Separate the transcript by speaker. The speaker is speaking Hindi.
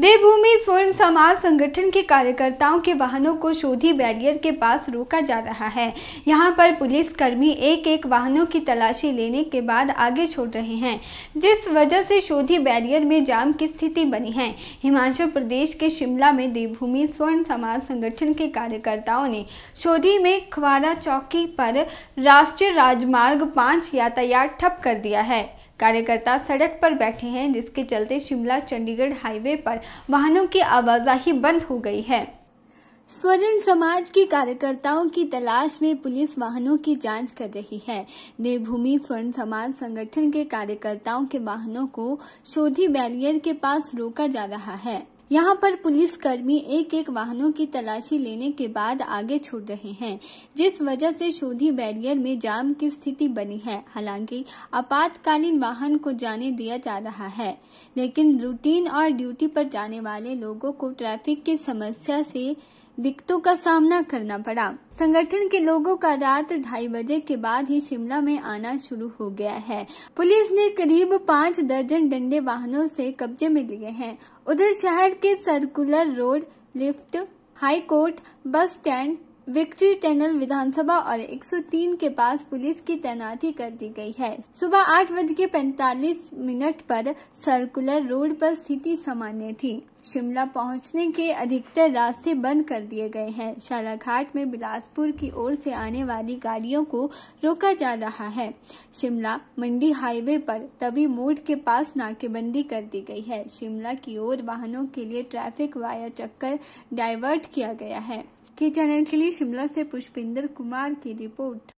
Speaker 1: देवभूमि स्वर्ण समाज संगठन के कार्यकर्ताओं के वाहनों को शोधी बैरियर के पास रोका जा रहा है यहां पर पुलिसकर्मी एक एक वाहनों की तलाशी लेने के बाद आगे छोड़ रहे हैं जिस वजह से शोधी बैरियर में जाम की स्थिति बनी है हिमाचल प्रदेश के शिमला में देवभूमि स्वर्ण समाज संगठन के कार्यकर्ताओं ने शोधी में खवारा चौकी पर राष्ट्रीय राजमार्ग पाँच यातायात ठप कर दिया है कार्यकर्ता सड़क पर बैठे हैं जिसके चलते शिमला चंडीगढ़ हाईवे पर वाहनों की आवाजाही बंद हो गई है स्वर्ण समाज के कार्यकर्ताओं की तलाश में पुलिस वाहनों की जांच कर रही है देवभूमि स्वर्ण समाज संगठन के कार्यकर्ताओं के वाहनों को शोधी बैरियर के पास रोका जा रहा है यहाँ पर पुलिसकर्मी एक एक वाहनों की तलाशी लेने के बाद आगे छूट रहे हैं जिस वजह से शोधी बैरियर में जाम की स्थिति बनी है हालांकि आपातकालीन वाहन को जाने दिया जा रहा है लेकिन रूटीन और ड्यूटी पर जाने वाले लोगों को ट्रैफिक की समस्या से दिक्कतों का सामना करना पड़ा संगठन के लोगों का रात ढाई बजे के बाद ही शिमला में आना शुरू हो गया है पुलिस ने करीब पाँच दर्जन डंडे वाहनों से कब्जे में लिए हैं उधर शहर के circular road lift high court bus stand victory tunnel Vidhansabha और 103 के पास पुलिस की तैनाती कर दी गई है सुबह आठ बज के मिनट पर सर्कुलर रोड पर स्थिति सामान्य थी शिमला पहुंचने के अधिकतर रास्ते बंद कर दिए गए हैं शालाघाट में बिलासपुर की ओर से आने वाली गाड़ियों को रोका जा रहा है शिमला मंडी हाईवे पर तभी मोड़ के पास नाकेबंदी कर दी गई है शिमला की ओर वाहनों के लिए ट्रैफिक वाया चक्कर डाइवर्ट किया गया है के चैनल के लिए शिमला से पुष्पिंदर कुमार की रिपोर्ट